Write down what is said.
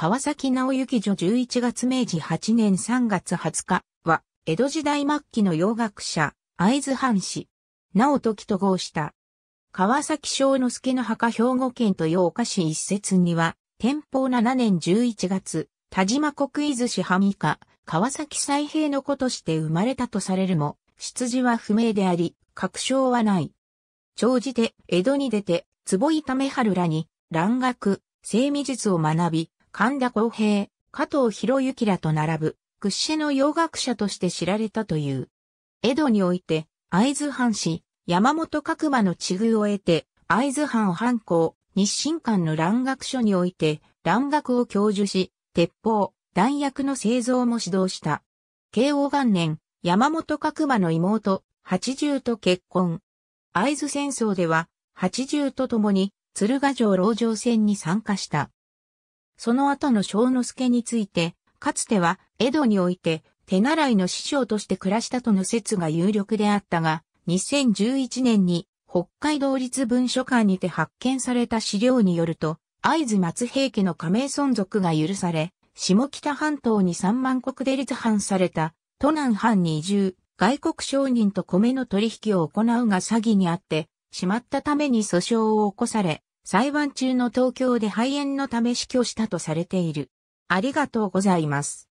川崎直之女11月明治8年3月20日は、江戸時代末期の洋楽者、会津藩士、直時と合した。川崎正之助の墓兵庫県豊岡市一節には、天保7年11月、田島国伊豆市浜以下、川崎再平の子として生まれたとされるも、出自は不明であり、確証はない。長じて、江戸に出て、坪井為春らに、蘭学、生美術を学び、神田光平、加藤博之らと並ぶ、屈指の洋学者として知られたという。江戸において、会津藩士、山本角馬の地遇を得て、会津藩藩校、日清館の蘭学書において、蘭学を教授し、鉄砲、弾薬の製造も指導した。慶応元年、山本角馬の妹、八十と結婚。会津戦争では、八十と共に、鶴ヶ城籠城戦に参加した。その後の正之助について、かつては江戸において手習いの師匠として暮らしたとの説が有力であったが、2011年に北海道立文書館にて発見された資料によると、会津松平家の加盟存続が許され、下北半島に3万国で立藩された、都南藩に移住、外国商人と米の取引を行うが詐欺にあって、しまったために訴訟を起こされ、裁判中の東京で肺炎のため死去したとされている。ありがとうございます。